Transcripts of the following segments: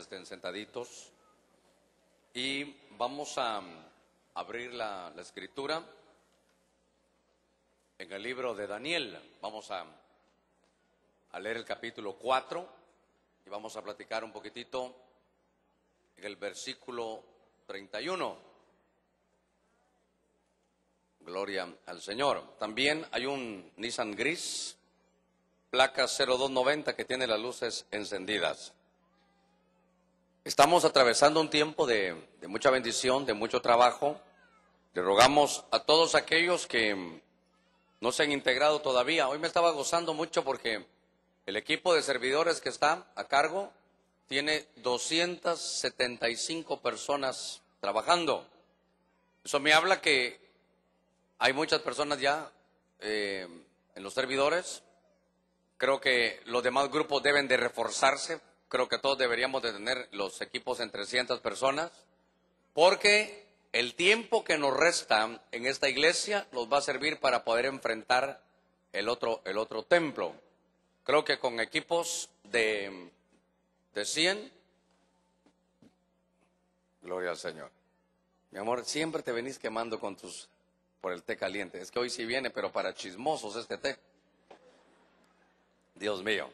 estén sentaditos y vamos a abrir la, escritura en el libro de Daniel. Vamos a, a, leer el capítulo 4 y vamos a platicar un poquitito en el versículo 31. Gloria al Señor. También hay un Nissan gris, placa 0290 que tiene las luces encendidas. Estamos atravesando un tiempo de, mucha bendición, de mucho trabajo. Le rogamos a todos aquellos que no se han integrado todavía. Hoy me estaba gozando mucho porque el equipo de servidores que está a cargo tiene 275 personas trabajando. Eso me habla que hay muchas personas ya eh, en los servidores. Creo que los demás grupos deben de reforzarse creo que todos deberíamos de tener los equipos en 300 personas, porque el tiempo que nos resta en esta iglesia nos va a servir para poder enfrentar el otro, el otro templo. Creo que con equipos de, de 100, gloria al Señor. Mi amor, siempre te venís quemando con tus por el té caliente. Es que hoy sí viene, pero para chismosos este té. Dios mío.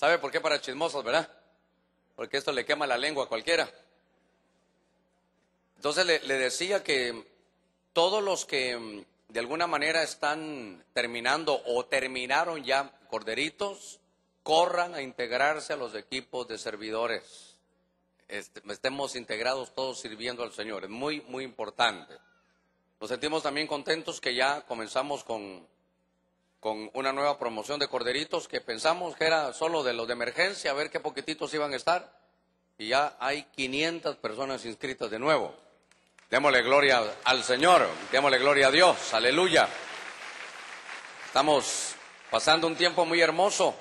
¿Sabe por qué para chismosos, verdad? Porque esto le quema la lengua a cualquiera. Entonces le, decía que todos los que mm, de alguna manera están terminando o terminaron ya corderitos, corran a integrarse a los equipos de servidores. Este, estemos integrados todos sirviendo al Señor. Es muy, muy importante. Nos sentimos también contentos que ya comenzamos con con una nueva promoción de corderitos que pensamos que era solo de los de emergencia, a ver qué poquititos iban a estar. Y ya hay 500 personas inscritas de nuevo. Démosle gloria al Señor, démosle gloria a Dios, aleluya. Estamos pasando un tiempo muy hermoso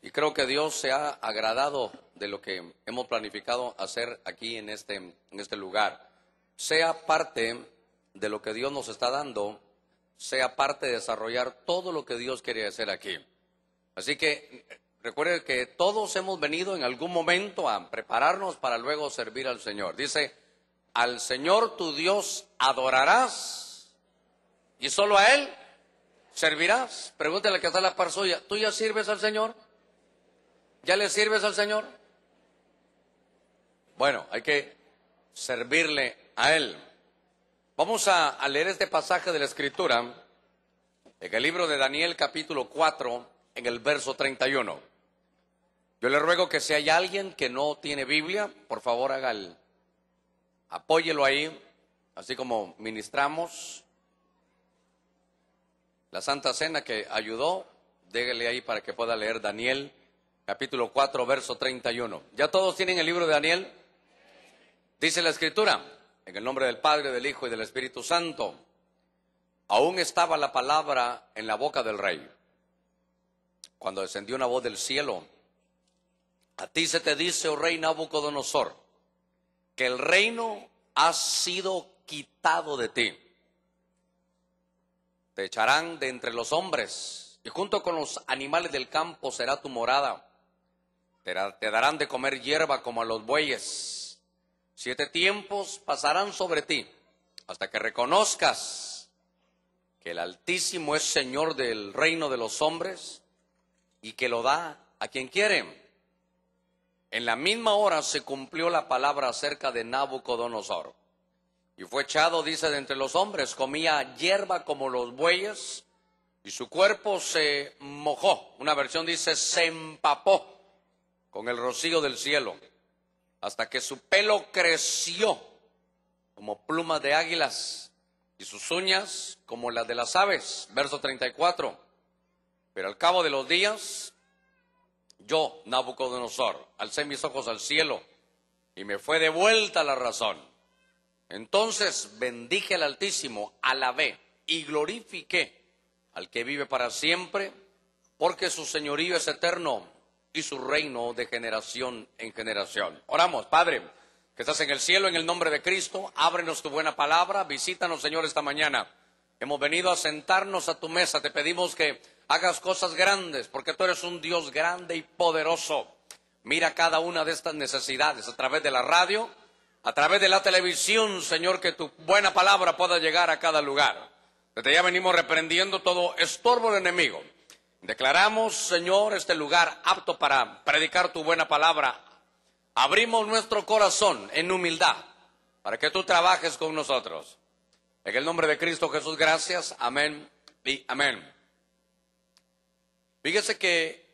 y creo que Dios se ha agradado de lo que hemos planificado hacer aquí en este, en este lugar. Sea parte de lo que Dios nos está dando sea parte de desarrollar todo lo que Dios quiere hacer aquí. Así que recuerde que todos hemos venido en algún momento a prepararnos para luego servir al Señor. Dice, al Señor tu Dios adorarás y solo a Él servirás. Pregúntale que está la par ¿tú ya sirves al Señor? ¿Ya le sirves al Señor? Bueno, hay que servirle a Él. Vamos a, leer este pasaje de la Escritura en el libro de Daniel capítulo 4 en el verso 31. Yo le ruego que si hay alguien que no tiene Biblia, por favor haga el, apóyelo ahí, así como ministramos la Santa Cena que ayudó, déguele ahí para que pueda leer Daniel capítulo 4 verso 31. ¿Ya todos tienen el libro de Daniel? Dice la Escritura. En el nombre del Padre, del Hijo y del Espíritu Santo. Aún estaba la palabra en la boca del rey. Cuando descendió una voz del cielo, a ti se te dice, oh rey Nabucodonosor, que el reino ha sido quitado de ti. Te echarán de entre los hombres y junto con los animales del campo será tu morada. Te darán de comer hierba como a los bueyes Siete tiempos pasarán sobre ti hasta que reconozcas que el Altísimo es Señor del reino de los hombres y que lo da a quien quiere. En la misma hora se cumplió la palabra acerca de Nabucodonosor. Y fue echado, dice, de entre los hombres, comía hierba como los bueyes, y su cuerpo se mojó. Una versión dice, se empapó con el rocío del cielo hasta que su pelo creció como plumas de águilas y sus uñas como las de las aves. Verso 34. Pero al cabo de los días, yo, Nabucodonosor, alcé mis ojos al cielo y me fue devuelta la razón. Entonces bendije al Altísimo, alabé y glorifiqué al que vive para siempre, porque su señorío es eterno y su reino de generación en generación. Oramos, Padre, que estás en el cielo, en el nombre de Cristo, ábrenos tu buena palabra, visítanos, Señor, esta mañana. Hemos venido a sentarnos a tu mesa, te pedimos que hagas cosas grandes, porque tú eres un Dios grande y poderoso. Mira cada una de estas necesidades a través de la radio, a través de la televisión, Señor, que tu buena palabra pueda llegar a cada lugar. Desde ya venimos reprendiendo todo estorbo del enemigo Declaramos, Señor, este lugar apto para predicar tu buena palabra. Abrimos nuestro corazón en humildad para que tú trabajes con nosotros. En el nombre de Cristo Jesús, gracias. Amén y amén. Fíjese que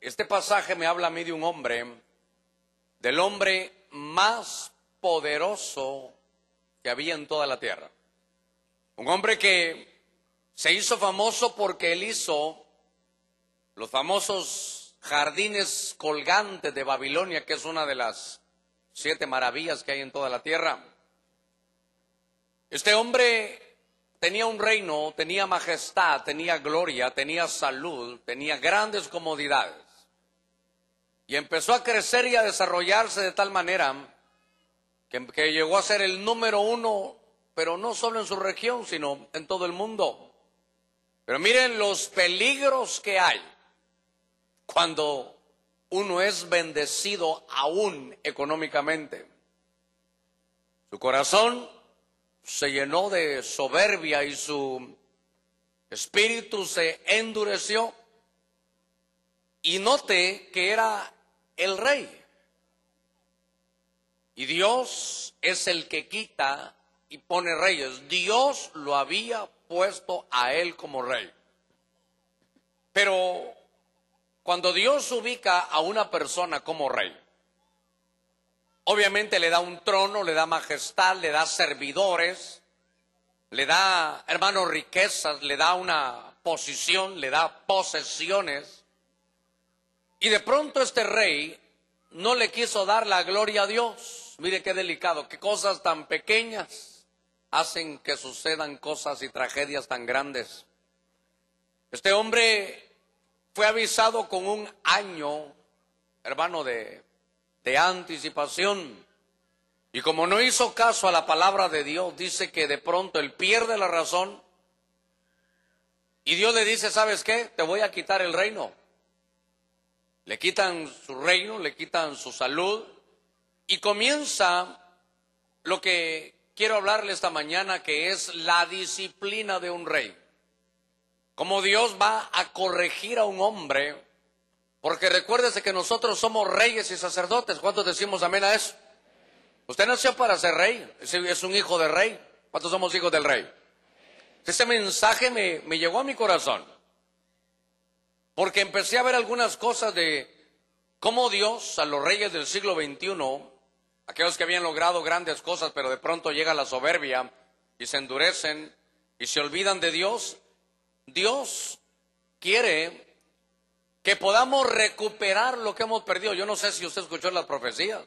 este pasaje me habla a mí de un hombre, del hombre más poderoso que había en toda la tierra. Un hombre que se hizo famoso porque él hizo los famosos jardines colgantes de Babilonia, que es una de las siete maravillas que hay en toda la tierra. Este hombre tenía un reino, tenía majestad, tenía gloria, tenía salud, tenía grandes comodidades. Y empezó a crecer y a desarrollarse de tal manera que, llegó a ser el número uno, pero no solo en su región, sino en todo el mundo. Pero miren los peligros que hay cuando uno es bendecido aún económicamente. Su corazón se llenó de soberbia y su espíritu se endureció. Y note que era el rey. Y Dios es el que quita y pone reyes. Dios lo había puesto a él como rey. Pero cuando Dios ubica a una persona como rey, obviamente le da un trono, le da majestad, le da servidores, le da, hermanos, riquezas, le da una posición, le da posesiones. Y de pronto este rey no le quiso dar la gloria a Dios. Mire qué delicado, qué cosas tan pequeñas hacen que sucedan cosas y tragedias tan grandes. Este hombre fue avisado con un año, hermano, de, anticipación. Y como no hizo caso a la palabra de Dios, dice que de pronto él pierde la razón. Y Dios le dice, ¿sabes qué? Te voy a quitar el reino. Le quitan su reino, le quitan su salud. Y comienza lo que quiero hablarle esta mañana, que es la disciplina de un rey. Como Dios va a corregir a un hombre, porque recuérdese que nosotros somos reyes y sacerdotes. ¿Cuántos decimos amén a eso? Usted nació para ser rey, es un hijo de rey. ¿Cuántos somos hijos del rey? Ese mensaje me, me llegó a mi corazón, porque empecé a ver algunas cosas de cómo Dios a los reyes del siglo XXI, aquellos que habían logrado grandes cosas, pero de pronto llega la soberbia y se endurecen y se olvidan de Dios Dios quiere que podamos recuperar lo que hemos perdido. Yo no sé si usted escuchó las profecías,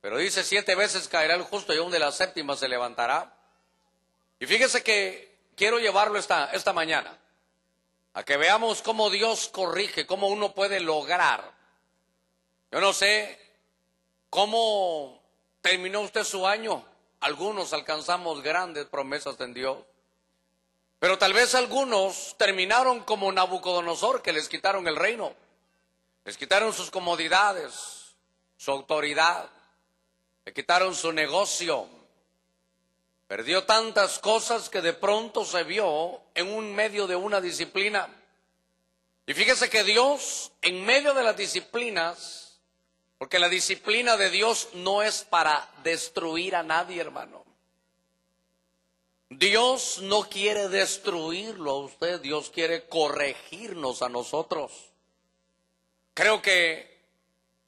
pero dice siete veces caerá el justo y aún de las séptimas se levantará. Y fíjese que quiero llevarlo esta, esta mañana, a que veamos cómo Dios corrige, cómo uno puede lograr. Yo no sé cómo terminó usted su año. Algunos alcanzamos grandes promesas en Dios. Pero tal vez algunos terminaron como Nabucodonosor, que les quitaron el reino, les quitaron sus comodidades, su autoridad, le quitaron su negocio. Perdió tantas cosas que de pronto se vio en un medio de una disciplina. Y fíjese que Dios, en medio de las disciplinas, porque la disciplina de Dios no es para destruir a nadie, hermano. Dios no quiere destruirlo a usted, Dios quiere corregirnos a nosotros. Creo que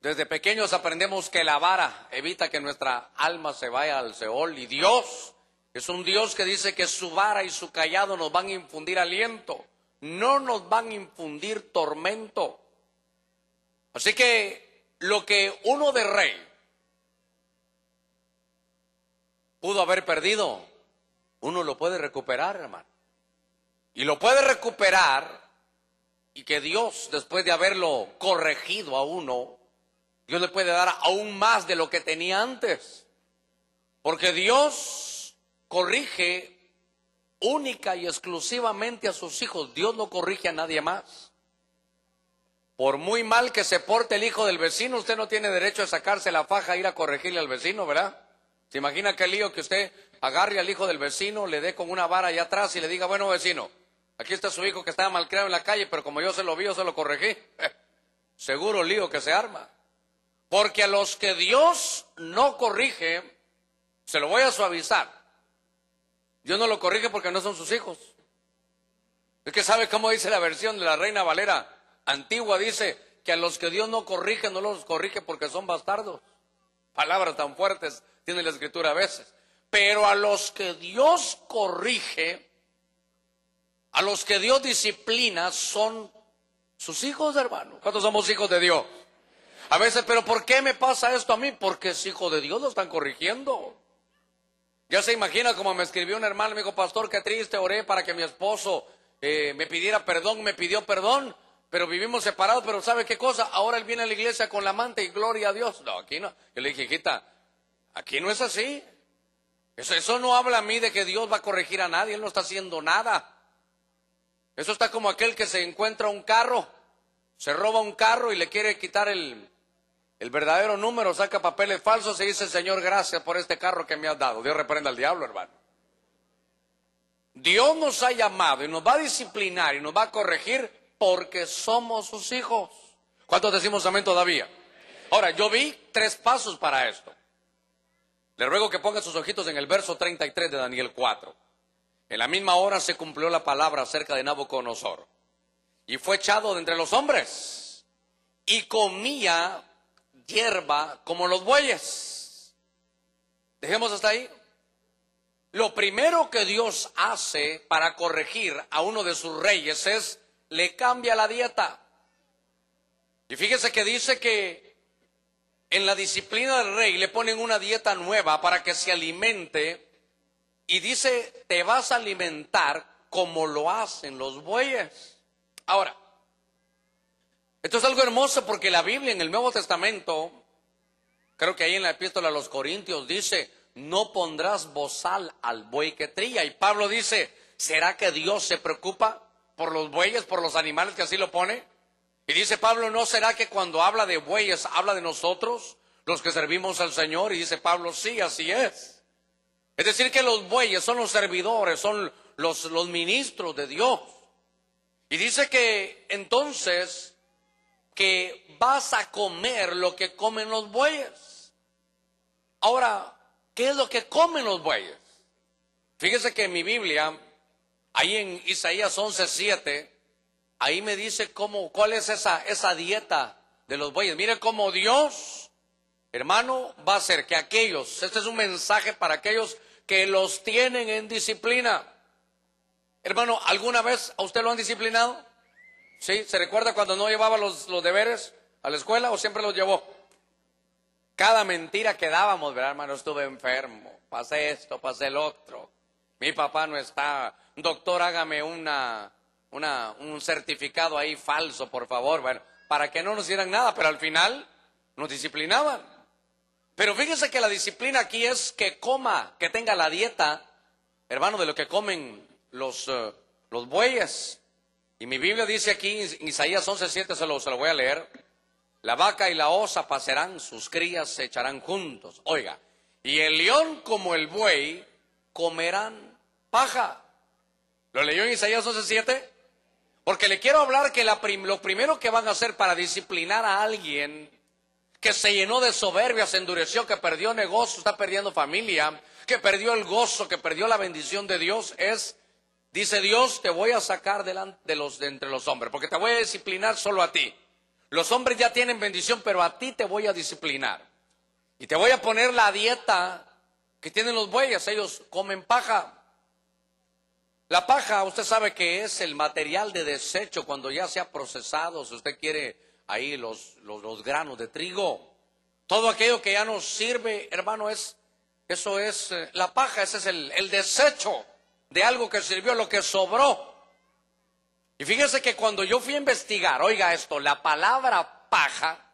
desde pequeños aprendemos que la vara evita que nuestra alma se vaya al Seol y Dios es un Dios que dice que su vara y su callado nos van a infundir aliento, no nos van a infundir tormento. Así que lo que uno de rey pudo haber perdido, uno lo puede recuperar, hermano. Y lo puede recuperar y que Dios, después de haberlo corregido a uno, Dios le puede dar aún más de lo que tenía antes. Porque Dios corrige única y exclusivamente a sus hijos. Dios no corrige a nadie más. Por muy mal que se porte el hijo del vecino, usted no tiene derecho a sacarse la faja e ir a corregirle al vecino, ¿verdad? ¿Se imagina qué lío que usted agarre al hijo del vecino, le dé con una vara allá atrás y le diga, bueno vecino, aquí está su hijo que estaba malcriado en la calle, pero como yo se lo vi, yo se lo corregí. Seguro lío que se arma. Porque a los que Dios no corrige, se lo voy a suavizar. Dios no lo corrige porque no son sus hijos. Es que sabe cómo dice la versión de la Reina Valera antigua, dice que a los que Dios no corrige, no los corrige porque son bastardos. Palabras tan fuertes tiene la escritura a veces. Pero a los que Dios corrige, a los que Dios disciplina, son sus hijos, hermano. ¿Cuántos somos hijos de Dios? A veces, pero ¿por qué me pasa esto a mí? Porque es hijo de Dios, lo están corrigiendo. Ya se imagina como me escribió un hermano, me dijo, pastor, qué triste, oré para que mi esposo eh, me pidiera perdón, me pidió perdón, pero vivimos separados, pero ¿sabe qué cosa? Ahora él viene a la iglesia con la amante y gloria a Dios. No, aquí no. Yo le dije, hijita, aquí no es así. Eso, no habla a mí de que Dios va a corregir a nadie, Él no está haciendo nada. Eso está como aquel que se encuentra un carro, se roba un carro y le quiere quitar el, el verdadero número, saca papeles falsos y dice, Señor, gracias por este carro que me has dado. Dios reprenda al diablo, hermano. Dios nos ha llamado y nos va a disciplinar y nos va a corregir porque somos sus hijos. ¿Cuántos decimos amén todavía? Ahora, yo vi tres pasos para esto. Le ruego que ponga sus ojitos en el verso 33 de Daniel 4. En la misma hora se cumplió la palabra acerca de Nabucodonosor. Y fue echado de entre los hombres. Y comía hierba como los bueyes. Dejemos hasta ahí. Lo primero que Dios hace para corregir a uno de sus reyes es le cambia la dieta. Y fíjese que dice que en la disciplina del rey le ponen una dieta nueva para que se alimente y dice, te vas a alimentar como lo hacen los bueyes. Ahora, esto es algo hermoso porque la Biblia en el Nuevo Testamento, creo que ahí en la epístola a los Corintios dice, no pondrás bozal al buey que trilla. Y Pablo dice, ¿será que Dios se preocupa por los bueyes, por los animales que así lo pone? Y dice Pablo, ¿no será que cuando habla de bueyes habla de nosotros, los que servimos al Señor? Y dice Pablo, sí, así es. Es decir, que los bueyes son los servidores, son los, los ministros de Dios. Y dice que entonces que vas a comer lo que comen los bueyes. Ahora, ¿qué es lo que comen los bueyes? Fíjese que en mi Biblia, ahí en Isaías 11.7 Ahí me dice cómo, cuál es esa, esa dieta de los bueyes. Mire cómo Dios, hermano, va a hacer que aquellos, este es un mensaje para aquellos que los tienen en disciplina. Hermano, ¿alguna vez a usted lo han disciplinado? ¿Sí? ¿Se recuerda cuando no llevaba los, los deberes a la escuela o siempre los llevó? Cada mentira que dábamos, ¿verdad, hermano? Estuve enfermo, pasé esto, pasé el otro. Mi papá no está. Doctor, hágame una un certificado ahí falso, por favor, bueno, para que no nos dieran nada, pero al final nos disciplinaban. Pero fíjense que la disciplina aquí es que coma, que tenga la dieta, hermano, de lo que comen los, eh, los bueyes. Y mi Biblia dice aquí, en Isaías 11:7, se se lo voy a leer. La vaca y la osa pasarán, sus crías se echarán juntos. Oiga, y el león como el buey comerán paja. ¿Lo leyó en Isaías 11:7? Porque le quiero hablar que lo primero que van a hacer para disciplinar a alguien que se llenó de soberbia, se endureció, que perdió negocio, está perdiendo familia, que perdió el gozo, que perdió la bendición de Dios, es, dice Dios, te voy a sacar de los, de entre los hombres, porque te voy a disciplinar solo a ti. Los hombres ya tienen bendición, pero a ti te voy a disciplinar. Y te voy a poner la dieta que tienen los bueyes, ellos comen paja, la paja, usted sabe que es el material de desecho cuando ya se ha procesado, si usted quiere ahí los, los, granos de trigo. Todo aquello que ya nos sirve, hermano, es eso es eh, la paja, ese es el, el desecho de algo que sirvió, lo que sobró. Y fíjese que cuando yo fui a investigar, oiga esto, la palabra paja,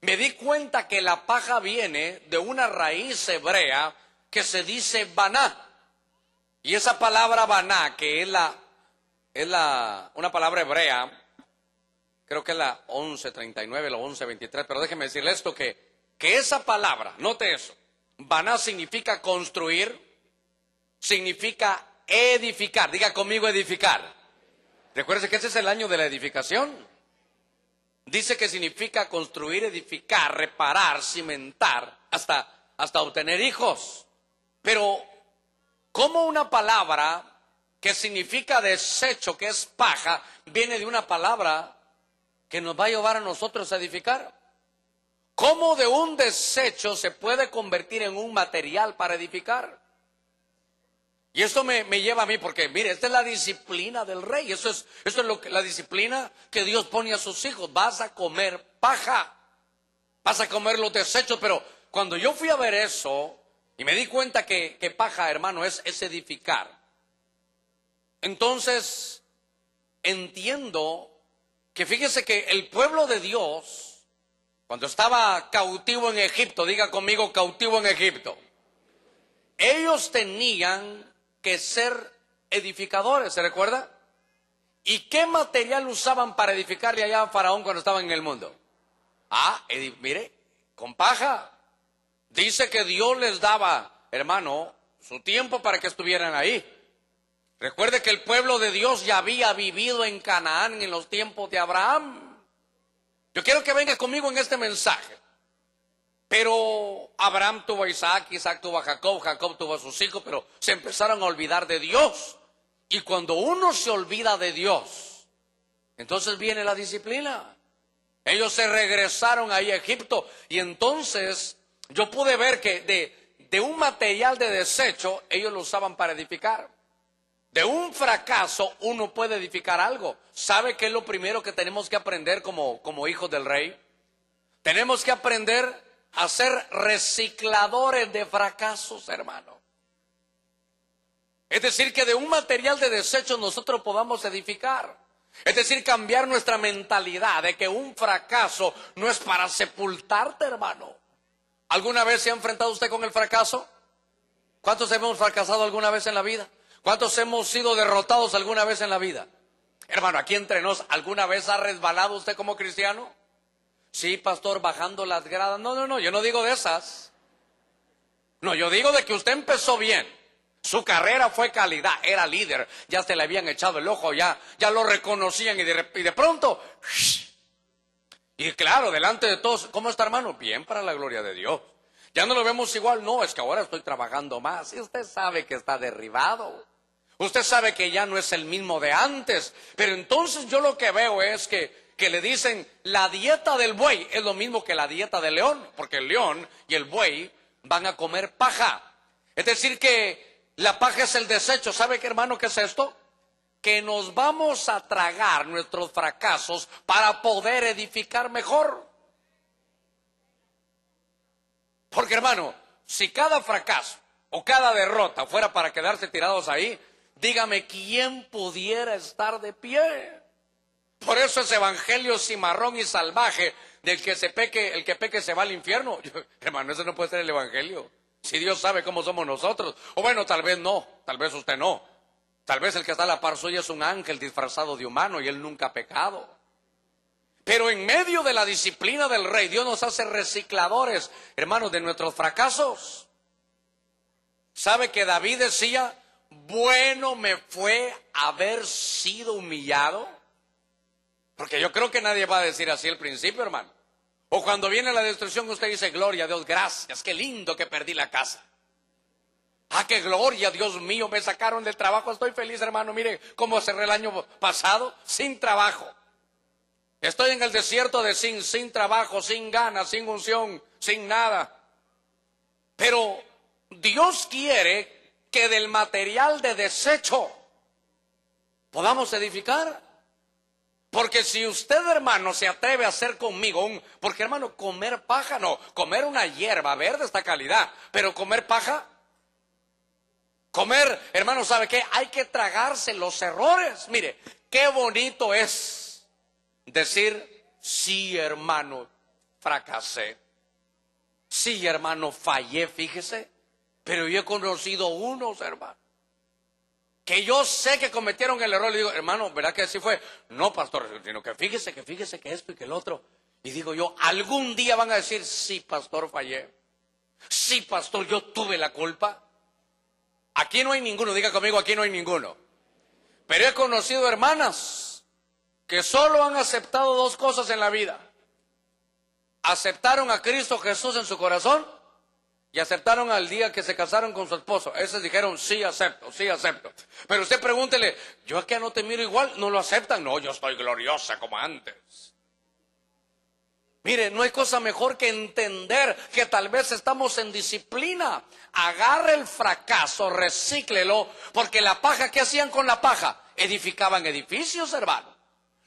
me di cuenta que la paja viene de una raíz hebrea que se dice baná. Y esa palabra baná, que es la, es la, una palabra hebrea, creo que es la 1139, la 1123, pero déjeme decirle esto, que, que esa palabra, note eso, baná significa construir, significa edificar, diga conmigo edificar. recuerden que ese es el año de la edificación. Dice que significa construir, edificar, reparar, cimentar, hasta, hasta obtener hijos. Pero ¿Cómo una palabra que significa desecho, que es paja, viene de una palabra que nos va a llevar a nosotros a edificar? ¿Cómo de un desecho se puede convertir en un material para edificar? Y esto me, lleva a mí, porque mire, esta es la disciplina del rey. Eso es, eso es lo que, la disciplina que Dios pone a sus hijos. Vas a comer paja, vas a comer los desechos. Pero cuando yo fui a ver eso, y me di cuenta que, paja, hermano, es, edificar. Entonces, entiendo que fíjese que el pueblo de Dios, cuando estaba cautivo en Egipto, diga conmigo cautivo en Egipto, ellos tenían que ser edificadores, ¿se recuerda? ¿Y qué material usaban para edificarle allá a Faraón cuando estaban en el mundo? Ah, mire, con paja. Dice que Dios les daba, hermano, su tiempo para que estuvieran ahí. Recuerde que el pueblo de Dios ya había vivido en Canaán en los tiempos de Abraham. Yo quiero que venga conmigo en este mensaje. Pero Abraham tuvo a Isaac, Isaac tuvo a Jacob, Jacob tuvo a sus hijos, pero se empezaron a olvidar de Dios. Y cuando uno se olvida de Dios, entonces viene la disciplina. Ellos se regresaron ahí a Egipto y entonces yo pude ver que de, un material de desecho ellos lo usaban para edificar. De un fracaso uno puede edificar algo. ¿Sabe qué es lo primero que tenemos que aprender como, como hijos del rey? Tenemos que aprender a ser recicladores de fracasos, hermano. Es decir, que de un material de desecho nosotros podamos edificar. Es decir, cambiar nuestra mentalidad de que un fracaso no es para sepultarte, hermano. ¿Alguna vez se ha enfrentado usted con el fracaso? ¿Cuántos hemos fracasado alguna vez en la vida? ¿Cuántos hemos sido derrotados alguna vez en la vida? Hermano, aquí entre nos, ¿alguna vez ha resbalado usted como cristiano? Sí, pastor, bajando las gradas. No, no, no, yo no digo de esas. No, yo digo de que usted empezó bien. Su carrera fue calidad, era líder, ya se le habían echado el ojo, ya, ya lo reconocían y de, pronto y claro, delante de todos, ¿cómo está hermano? Bien para la gloria de Dios. Ya no lo vemos igual, no, es que ahora estoy trabajando más. Y usted sabe que está derribado. Usted sabe que ya no es el mismo de antes. Pero entonces yo lo que veo es que, que le dicen la dieta del buey es lo mismo que la dieta del león, porque el león y el buey van a comer paja. Es decir que la paja es el desecho. ¿Sabe qué hermano qué es esto? que nos vamos a tragar nuestros fracasos para poder edificar mejor. Porque hermano, si cada fracaso o cada derrota fuera para quedarse tirados ahí, dígame quién pudiera estar de pie. Por eso ese evangelio cimarrón y salvaje del que se peque, el que peque se va al infierno. hermano, ese no puede ser el evangelio. Si Dios sabe cómo somos nosotros. O bueno, tal vez no, tal vez usted no. Tal vez el que está a la par suya es un ángel disfrazado de humano y él nunca ha pecado. Pero en medio de la disciplina del rey, Dios nos hace recicladores, hermanos, de nuestros fracasos. ¿Sabe que David decía, bueno me fue haber sido humillado? Porque yo creo que nadie va a decir así al principio, hermano. O cuando viene la destrucción, usted dice, gloria a Dios, gracias, qué lindo que perdí la casa. Ah, qué gloria, Dios mío, me sacaron del trabajo, estoy feliz hermano, mire cómo cerré el año pasado sin trabajo. Estoy en el desierto de sin, sin trabajo, sin ganas, sin unción, sin nada. Pero Dios quiere que del material de desecho podamos edificar. Porque si usted, hermano, se atreve a hacer conmigo Porque, hermano, comer paja, no, comer una hierba verde esta calidad, pero comer paja Comer, hermano, ¿sabe qué? Hay que tragarse los errores. Mire, qué bonito es decir, sí, hermano, fracasé. Sí, hermano, fallé, fíjese. Pero yo he conocido unos, hermano, que yo sé que cometieron el error. Le digo, hermano, ¿verdad que así fue? No, pastor, sino que fíjese, que fíjese que esto y que el otro. Y digo yo, algún día van a decir, sí, pastor, fallé. Sí, pastor, yo tuve la culpa. Aquí no hay ninguno, diga conmigo, aquí no hay ninguno. Pero he conocido hermanas que solo han aceptado dos cosas en la vida. Aceptaron a Cristo Jesús en su corazón y aceptaron al día que se casaron con su esposo. Esas dijeron, sí acepto, sí acepto. Pero usted pregúntele, yo aquí no te miro igual, no lo aceptan. No, yo estoy gloriosa como antes. Mire, no hay cosa mejor que entender que tal vez estamos en disciplina. Agarre el fracaso, recíclelo, porque la paja, ¿qué hacían con la paja? Edificaban edificios, hermano.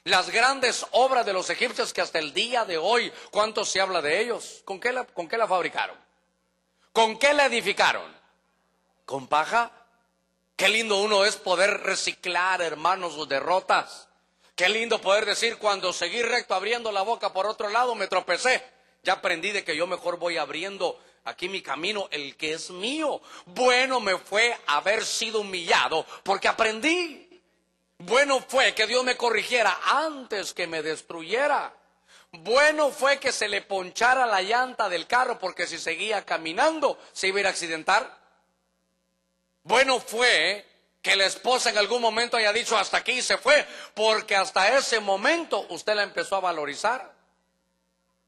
Las grandes obras de los egipcios que hasta el día de hoy, ¿cuánto se habla de ellos? ¿Con qué la, con qué la fabricaron? ¿Con qué la edificaron? ¿Con paja? Qué lindo uno es poder reciclar, hermanos, sus derrotas. Qué lindo poder decir cuando seguí recto abriendo la boca por otro lado me tropecé. Ya aprendí de que yo mejor voy abriendo aquí mi camino, el que es mío. Bueno me fue haber sido humillado porque aprendí. Bueno fue que Dios me corrigiera antes que me destruyera. Bueno fue que se le ponchara la llanta del carro porque si seguía caminando se iba a ir a accidentar. Bueno fue que la esposa en algún momento haya dicho hasta aquí y se fue, porque hasta ese momento usted la empezó a valorizar.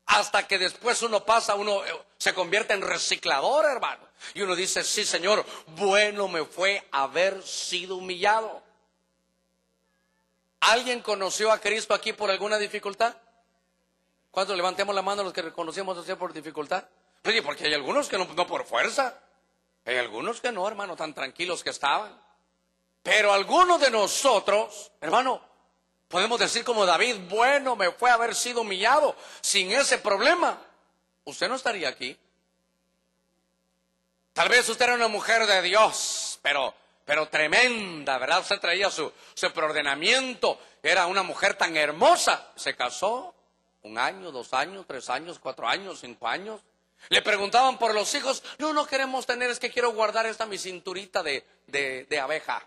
Hasta que después uno pasa, uno eh, se convierte en reciclador, hermano. Y uno dice, sí, Señor, bueno me fue haber sido humillado. ¿Alguien conoció a Cristo aquí por alguna dificultad? ¿Cuántos levantemos la mano los que reconocemos a por dificultad? Pues porque hay algunos que no por fuerza. Hay algunos que no, hermano, tan tranquilos que estaban. Pero algunos de nosotros, hermano, podemos decir como David, bueno, me fue haber sido humillado sin ese problema. Usted no estaría aquí. Tal vez usted era una mujer de Dios, pero, tremenda, ¿verdad? Usted traía su, su preordenamiento, era una mujer tan hermosa. Se casó un año, dos años, tres años, cuatro años, cinco años. Le preguntaban por los hijos, no, no queremos tener, es que quiero guardar esta mi cinturita de, de abeja.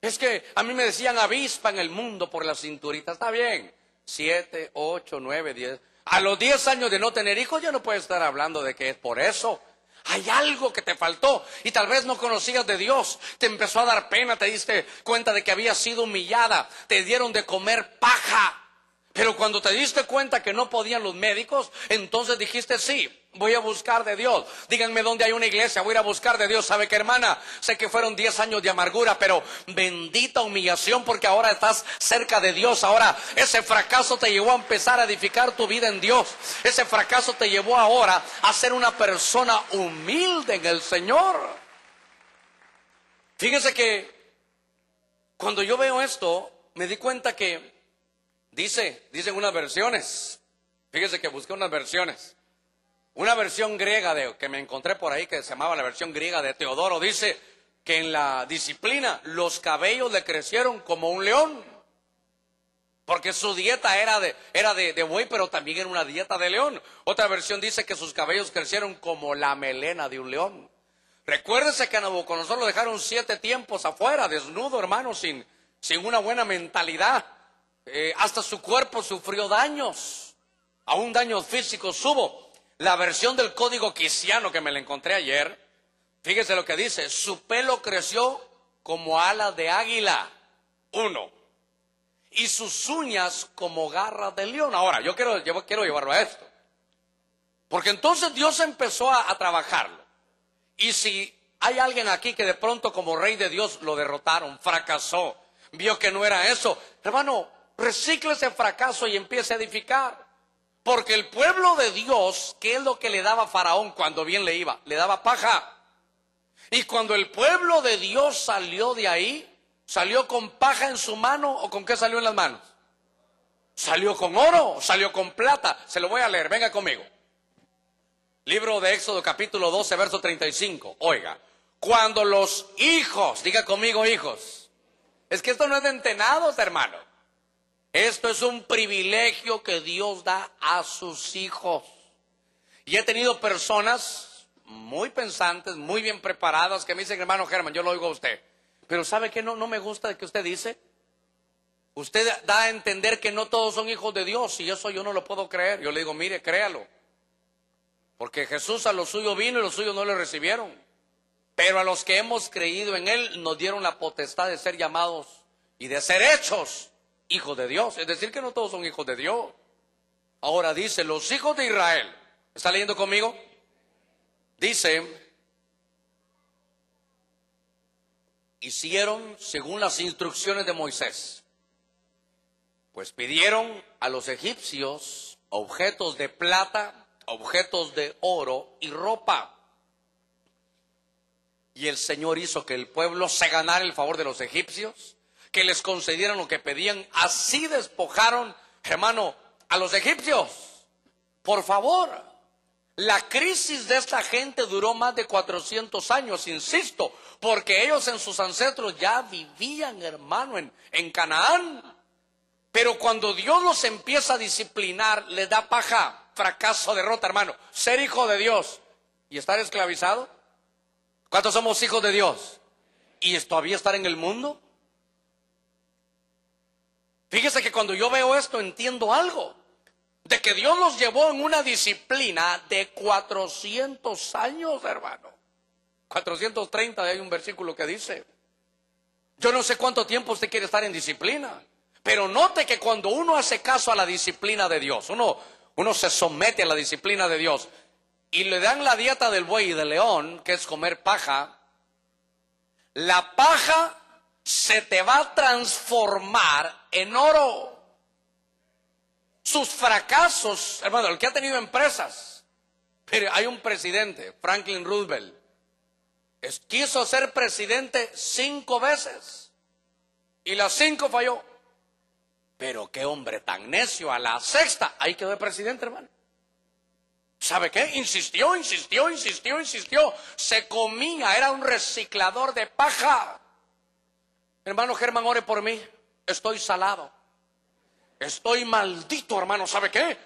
Es que a mí me decían avispa en el mundo por la cinturita. Está bien. Siete, ocho, nueve, diez. A los diez años de no tener hijos ya no puedo estar hablando de que es por eso. Hay algo que te faltó y tal vez no conocías de Dios. Te empezó a dar pena, te diste cuenta de que habías sido humillada, te dieron de comer paja. Pero cuando te diste cuenta que no podían los médicos, entonces dijiste sí, Voy a buscar de Dios. Díganme dónde hay una iglesia. Voy a ir a buscar de Dios. ¿Sabe qué, hermana? Sé que fueron 10 años de amargura, pero bendita humillación porque ahora estás cerca de Dios. Ahora ese fracaso te llevó a empezar a edificar tu vida en Dios. Ese fracaso te llevó ahora a ser una persona humilde en el Señor. Fíjense que cuando yo veo esto, me di cuenta que dice, dicen unas versiones. Fíjense que busqué unas versiones. Una versión griega que me encontré por ahí, que se llamaba la versión griega de Teodoro, dice que en la disciplina los cabellos le crecieron como un león, porque su dieta era de, era de, buey, pero también era una dieta de león. Otra versión dice que sus cabellos crecieron como la melena de un león. Recuérdese que a Nabucodonosor lo dejaron siete tiempos afuera, desnudo, hermano, sin, sin una buena mentalidad. Eh, hasta su cuerpo sufrió daños, aún daños físicos hubo. La versión del código quisiano que me la encontré ayer, fíjese lo que dice, su pelo creció como ala de águila, uno, y sus uñas como garras de león. Ahora, yo quiero, llevarlo a esto, porque entonces Dios empezó a, a trabajarlo. Y si hay alguien aquí que de pronto como rey de Dios lo derrotaron, fracasó, vio que no era eso, hermano, recicle ese fracaso y empiece a edificar. Porque el pueblo de Dios, ¿qué es lo que le daba a Faraón cuando bien le iba? Le daba paja. Y cuando el pueblo de Dios salió de ahí, ¿salió con paja en su mano o con qué salió en las manos? Salió con oro, salió con plata. Se lo voy a leer, venga conmigo. Libro de Éxodo capítulo 12, verso 35. Oiga, cuando los hijos, diga conmigo hijos, es que esto no es de entenados, hermano. Esto es un privilegio que Dios da a sus hijos. Y he tenido personas muy pensantes, muy bien preparadas, que me dicen, hermano Germán, yo lo oigo a usted. Pero ¿sabe qué no, me gusta de que usted dice? Usted da a entender que no todos son hijos de Dios y eso yo no lo puedo creer. Yo le digo, mire, créalo. Porque Jesús a los suyos vino y los suyos no le recibieron. Pero a los que hemos creído en Él nos dieron la potestad de ser llamados y de ser hechos hijos de Dios. Es decir, que no todos son hijos de Dios. Ahora dice, los hijos de Israel. ¿Está leyendo conmigo? Dice, hicieron según las instrucciones de Moisés. Pues pidieron a los egipcios objetos de plata, objetos de oro y ropa. Y el Señor hizo que el pueblo se ganara el favor de los egipcios que les concedieran lo que pedían. Así despojaron, hermano, a los egipcios. Por favor, la crisis de esta gente duró más de 400 años, insisto, porque ellos en sus ancestros ya vivían, hermano, en, en Canaán. Pero cuando Dios los empieza a disciplinar, les da paja, fracaso, derrota, hermano. Ser hijo de Dios y estar esclavizado. ¿Cuántos somos hijos de Dios? ¿Y todavía estar en el mundo? Fíjese que cuando yo veo esto entiendo algo, de que Dios los llevó en una disciplina de 400 años, hermano. 430 hay un versículo que dice, yo no sé cuánto tiempo usted quiere estar en disciplina, pero note que cuando uno hace caso a la disciplina de Dios, uno, uno se somete a la disciplina de Dios y le dan la dieta del buey y del león, que es comer paja, la paja se te va a transformar en oro. Sus fracasos, hermano, el que ha tenido empresas. Pero hay un presidente, Franklin Roosevelt, quiso ser presidente cinco veces y las cinco falló. Pero qué hombre tan necio, a la sexta, ahí quedó de presidente, hermano. ¿Sabe qué? Insistió, insistió, insistió, insistió. Se comía, era un reciclador de paja. Hermano Germán, ore por mí. Estoy salado. Estoy maldito, hermano. ¿Sabe qué?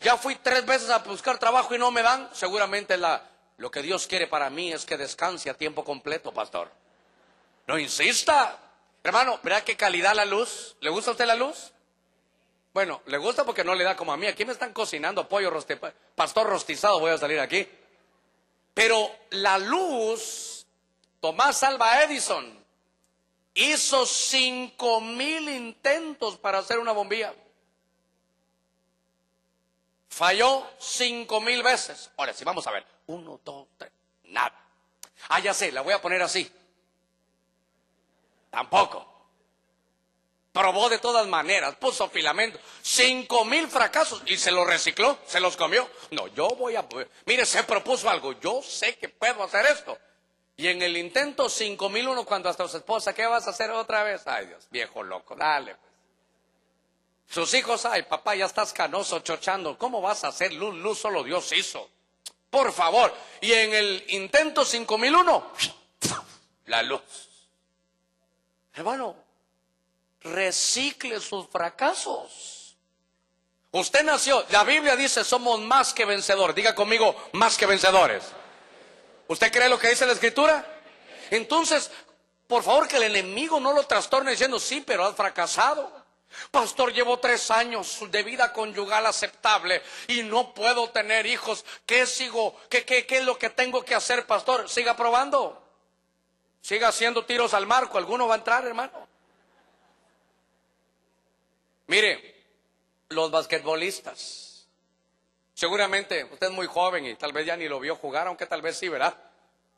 Ya fui tres veces a buscar trabajo y no me dan. Seguramente lo que Dios quiere para mí es que descanse a tiempo completo, pastor. No insista. Hermano, ¿verdad qué calidad la luz? ¿Le gusta a usted la luz? Bueno, le gusta porque no le da como a mí. Aquí me están cocinando pollo rostizado. pastor rostizado. Voy a salir aquí. Pero la luz, Tomás Alba Edison, hizo cinco mil intentos para hacer una bombilla. Falló cinco mil veces. Ahora sí, vamos a ver. Uno, dos, tres. Nada. Ah, ya sé, la voy a poner así. Tampoco. Probó de todas maneras, puso filamento. Cinco mil fracasos y se los recicló, se los comió. No, yo voy a... Mire, se propuso algo. Yo sé que puedo hacer esto. Y en el intento 5001 cuando hasta su esposa, ¿qué vas a hacer otra vez? Ay Dios, viejo loco, dale. Pues. Sus hijos, ay papá, ya estás canoso, chochando, ¿cómo vas a hacer luz? Luz solo Dios hizo. Por favor. Y en el intento 5001, la luz. Hermano, recicle sus fracasos. Usted nació, la Biblia dice, somos más que vencedores. Diga conmigo, más que vencedores. ¿Usted cree lo que dice la escritura? Entonces, por favor, que el enemigo no lo trastorne diciendo, sí, pero ha fracasado. Pastor, llevo tres años de vida conyugal aceptable y no puedo tener hijos. ¿Qué sigo? ¿Qué, qué, qué es lo que tengo que hacer, pastor? Siga probando. Siga haciendo tiros al marco. Alguno va a entrar, hermano. Mire, los basquetbolistas Seguramente usted es muy joven y tal vez ya ni lo vio jugar, aunque tal vez sí, ¿verdad?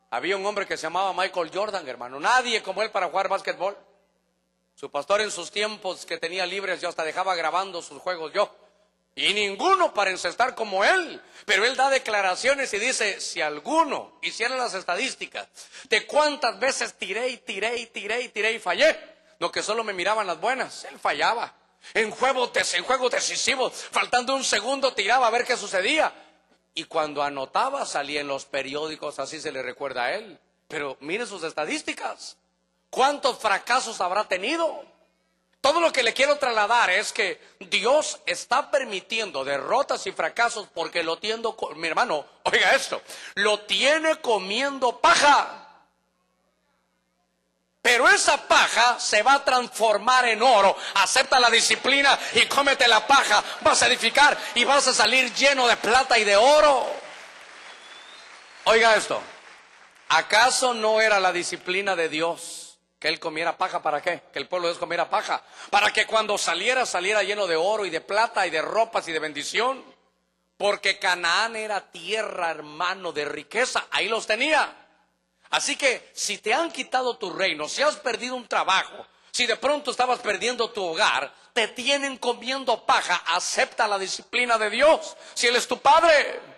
Había un hombre que se llamaba Michael Jordan, hermano. Nadie como él para jugar básquetbol. Su pastor en sus tiempos que tenía libres, yo hasta dejaba grabando sus juegos yo. Y ninguno para encestar como él. Pero él da declaraciones y dice, si alguno hiciera las estadísticas de cuántas veces tiré y tiré y tiré y tiré y fallé, lo que solo me miraban las buenas, él fallaba en juego en faltando un segundo tiraba a ver qué sucedía. Y cuando anotaba salía en los periódicos, así se le recuerda a él. Pero mire sus estadísticas. ¿Cuántos fracasos habrá tenido? Todo lo que le quiero trasladar es que Dios está permitiendo derrotas y fracasos porque lo mi hermano, oiga esto, lo tiene comiendo paja. Pero esa paja se va a transformar en oro. Acepta la disciplina y cómete la paja. Vas a edificar y vas a salir lleno de plata y de oro. Oiga esto. ¿Acaso no era la disciplina de Dios que él comiera paja? ¿Para qué? Que el pueblo de Dios comiera paja. Para que cuando saliera saliera lleno de oro y de plata y de ropas y de bendición. Porque Canaán era tierra, hermano, de riqueza. Ahí los tenía. Así que si te han quitado tu reino, si has perdido un trabajo, si de pronto estabas perdiendo tu hogar, te tienen comiendo paja, acepta la disciplina de Dios, si Él es tu Padre.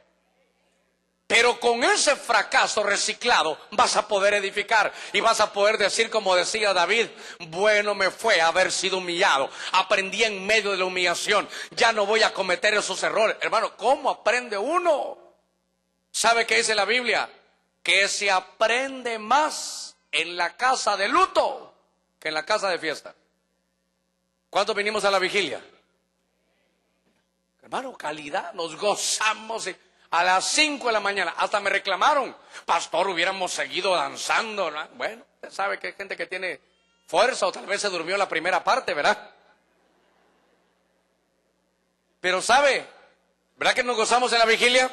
Pero con ese fracaso reciclado vas a poder edificar y vas a poder decir como decía David, bueno me fue haber sido humillado, aprendí en medio de la humillación, ya no voy a cometer esos errores. Hermano, ¿cómo aprende uno? ¿Sabe qué dice la Biblia? que se aprende más en la casa de luto que en la casa de fiesta. ¿Cuántos vinimos a la vigilia? Hermano, calidad, nos gozamos a las 5 de la mañana. Hasta me reclamaron, pastor, hubiéramos seguido danzando. Bueno, usted sabe que hay gente que tiene fuerza o tal vez se durmió la primera parte, ¿verdad? Pero sabe, ¿verdad que nos gozamos en la vigilia?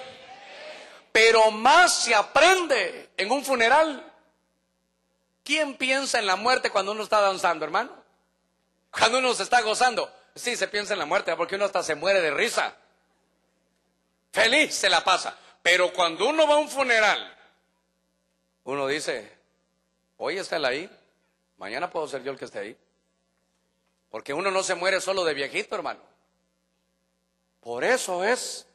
pero más se aprende en un funeral. ¿Quién piensa en la muerte cuando uno está danzando, hermano? Cuando uno se está gozando. Sí, se piensa en la muerte, porque uno hasta se muere de risa. Feliz se la pasa. Pero cuando uno va a un funeral, uno dice, hoy está él ahí, mañana puedo ser yo el que esté ahí. Porque uno no se muere solo de viejito, hermano. Por eso es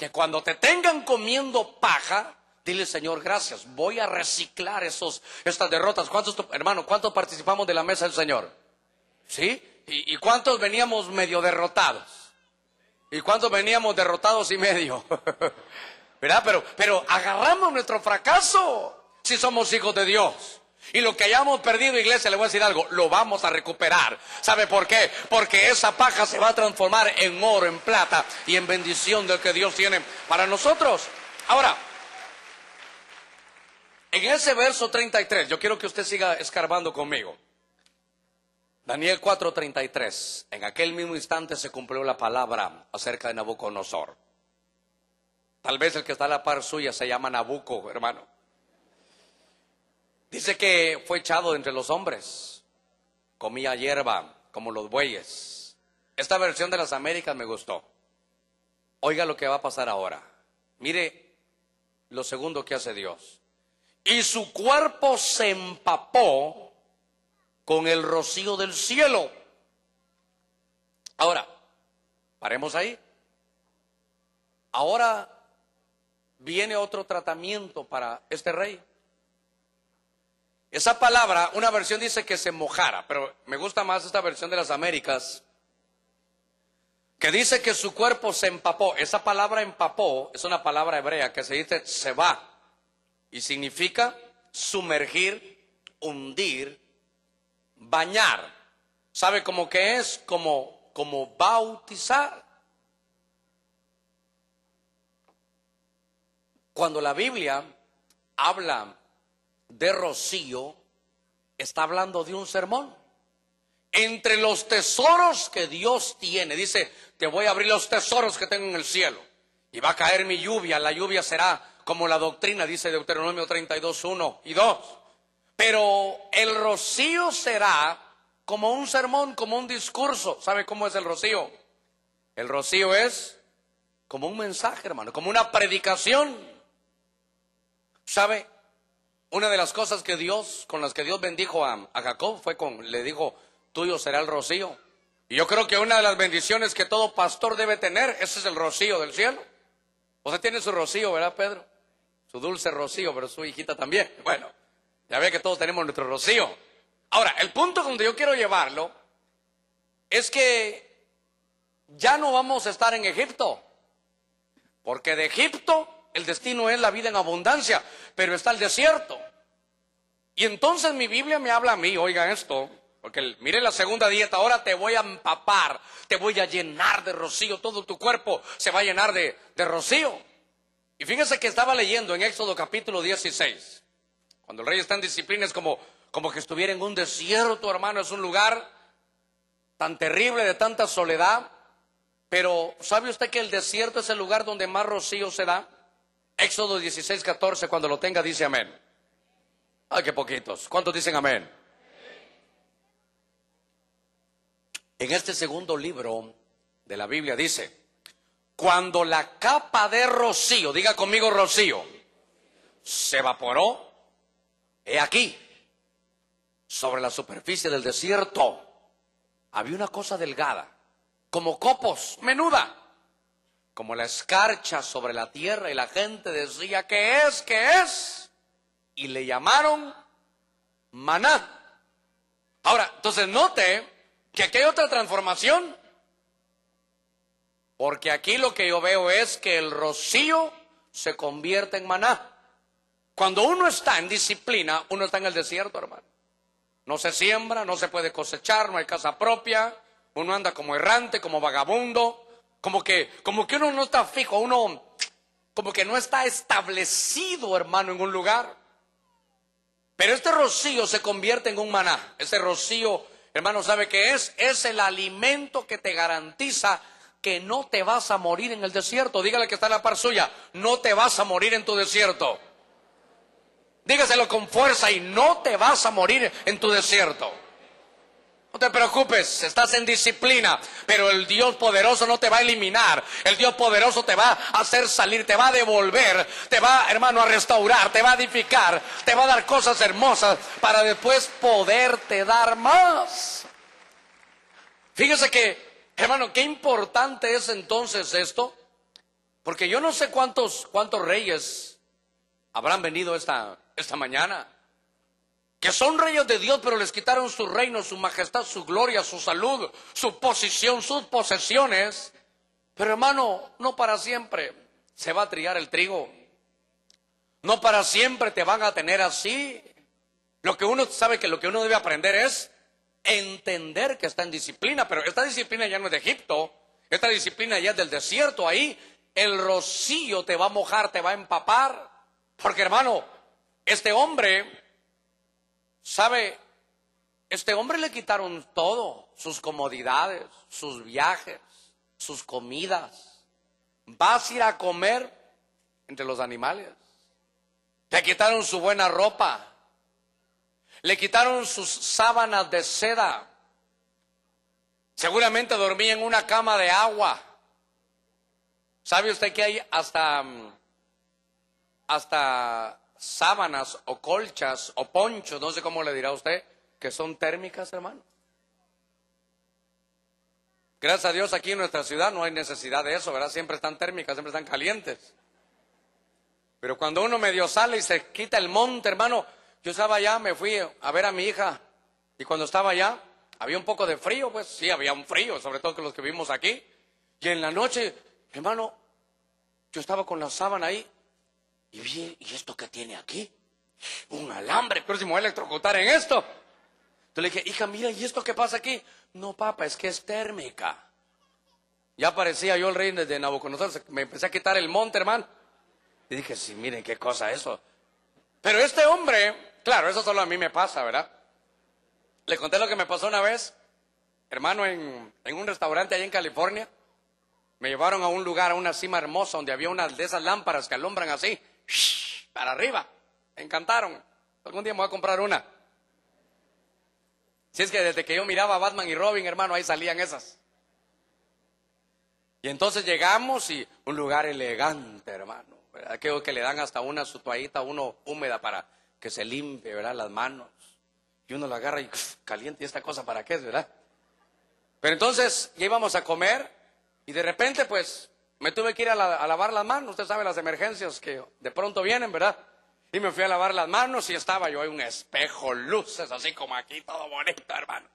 que cuando te tengan comiendo paja, dile Señor, gracias, voy a reciclar esos, estas derrotas. ¿Cuántos, hermano, cuántos participamos de la mesa del Señor? ¿Sí? ¿Y, cuántos veníamos medio derrotados? ¿Y cuántos veníamos derrotados y medio? ¿Verdad? Pero, pero agarramos nuestro fracaso si somos hijos de Dios. Y lo que hayamos perdido, iglesia, le voy a decir algo, lo vamos a recuperar. ¿Sabe por qué? Porque esa paja se va a transformar en oro, en plata y en bendición del que Dios tiene para nosotros. Ahora, en ese verso 33, yo quiero que usted siga escarbando conmigo. Daniel 4:33, en aquel mismo instante se cumplió la palabra acerca de Nabucodonosor. Tal vez el que está a la par suya se llama Nabuco, hermano. Dice que fue echado entre los hombres, comía hierba como los bueyes. Esta versión de las Américas me gustó. Oiga lo que va a pasar ahora. Mire lo segundo que hace Dios. Y su cuerpo se empapó con el rocío del cielo. Ahora, paremos ahí. Ahora viene otro tratamiento para este rey. Esa palabra, una versión dice que se mojara, pero me gusta más esta versión de las Américas, que dice que su cuerpo se empapó. Esa palabra empapó es una palabra hebrea que se dice se va y significa sumergir, hundir, bañar. ¿Sabe cómo que es? Como, como bautizar. Cuando la Biblia habla de Rocío está hablando de un sermón. Entre los tesoros que Dios tiene, dice, te voy a abrir los tesoros que tengo en el cielo. Y va a caer mi lluvia, la lluvia será como la doctrina, dice Deuteronomio 32, 1 y 2. Pero el rocío será como un sermón, como un discurso. ¿Sabe cómo es el rocío? El rocío es como un mensaje, hermano, como una predicación. ¿Sabe? Una de las cosas que Dios, con las que Dios bendijo a, Jacob fue con, le dijo, tuyo será el rocío. Y yo creo que una de las bendiciones que todo pastor debe tener, ese es el rocío del cielo. Usted tiene su rocío, ¿verdad, Pedro? Su dulce rocío, pero su hijita también. Bueno, ya ve que todos tenemos nuestro rocío. Ahora, el punto donde yo quiero llevarlo es que ya no vamos a estar en Egipto, porque de Egipto el destino es la vida en abundancia, pero está el desierto. Y entonces mi Biblia me habla a mí, oiga esto, porque mire la segunda dieta, ahora te voy a empapar, te voy a llenar de rocío, todo tu cuerpo se va a llenar de, rocío. Y fíjese que estaba leyendo en Éxodo capítulo 16, cuando el rey está en disciplina es como, como que estuviera en un desierto, hermano, es un lugar tan terrible, de tanta soledad, pero ¿sabe usted que el desierto es el lugar donde más rocío se da? Éxodo 16, 14, cuando lo tenga, dice amén. Ay, qué poquitos. ¿Cuántos dicen amén? En este segundo libro de la Biblia dice, cuando la capa de rocío, diga conmigo rocío, se evaporó, he aquí, sobre la superficie del desierto, había una cosa delgada, como copos, menuda, como la escarcha sobre la tierra y la gente decía, ¿qué es? ¿Qué es? Y le llamaron maná. Ahora, entonces note que aquí hay otra transformación, porque aquí lo que yo veo es que el rocío se convierte en maná. Cuando uno está en disciplina, uno está en el desierto, hermano. No se siembra, no se puede cosechar, no hay casa propia, uno anda como errante, como vagabundo, como que, como que uno no está fijo, uno como que no está establecido, hermano, en un lugar. Pero este rocío se convierte en un maná. Este rocío, hermano, ¿sabe qué es? Es el alimento que te garantiza que no te vas a morir en el desierto. Dígale que está en la par suya, no te vas a morir en tu desierto. Dígaselo con fuerza y no te vas a morir en tu desierto. No te preocupes, estás en disciplina, pero el Dios poderoso no te va a eliminar. El Dios poderoso te va a hacer salir, te va a devolver, te va, hermano, a restaurar, te va a edificar, te va a dar cosas hermosas para después poderte dar más. Fíjese que, hermano, qué importante es entonces esto, porque yo no sé cuántos, cuántos reyes habrán venido esta, esta mañana que son reyes de Dios, pero les quitaron su reino, su majestad, su gloria, su salud, su posición, sus posesiones. Pero hermano, no para siempre se va a triar el trigo. No para siempre te van a tener así. Lo que uno sabe que lo que uno debe aprender es entender que está en disciplina, pero esta disciplina ya no es de Egipto, esta disciplina ya es del desierto. Ahí el rocío te va a mojar, te va a empapar. Porque hermano, este hombre ¿Sabe? Este hombre le quitaron todo, sus comodidades, sus viajes, sus comidas. Vas a ir a comer entre los animales. Le quitaron su buena ropa. Le quitaron sus sábanas de seda. Seguramente dormía en una cama de agua. ¿Sabe usted que hay hasta mm, hasta sábanas o colchas o ponchos, no sé cómo le dirá usted, que son térmicas, hermano. Gracias a Dios aquí en nuestra ciudad no hay necesidad de eso, ¿verdad? Siempre están térmicas, siempre están calientes. Pero cuando uno medio sale y se quita el monte, hermano, yo estaba allá, me fui a ver a mi hija y cuando estaba allá había un poco de frío, pues sí, había un frío, sobre todo que los que vivimos aquí. Y en la noche, hermano, yo estaba con la sábana ahí y ¿y esto qué tiene aquí? Un alambre, pero si me voy a electrocutar en esto. Entonces le dije, hija, mira, ¿y esto qué pasa aquí? No, papá, es que es térmica. Ya parecía yo el rey de Nabucodonosor, me empecé a quitar el monte, hermano. Y dije, sí, miren qué cosa eso. Pero este hombre, claro, eso solo a mí me pasa, ¿verdad? Le conté lo que me pasó una vez, hermano, en, un restaurante allá en California. Me llevaron a un lugar, a una cima hermosa, donde había unas de esas lámparas que alumbran así para arriba. Me encantaron. Algún día me voy a comprar una. Si es que desde que yo miraba a Batman y Robin, hermano, ahí salían esas. Y entonces llegamos y un lugar elegante, hermano. Creo que le dan hasta una su toallita, uno húmeda para que se limpie, ¿verdad? Las manos. Y uno la agarra y caliente, ¿y esta cosa para qué es, verdad? Pero entonces ya íbamos a comer y de repente, pues, me tuve que ir a, lavar las manos. Usted sabe las emergencias que de pronto vienen, ¿verdad? Y me fui a lavar las manos y estaba yo hay un espejo, luces, así como aquí, todo bonito, hermano.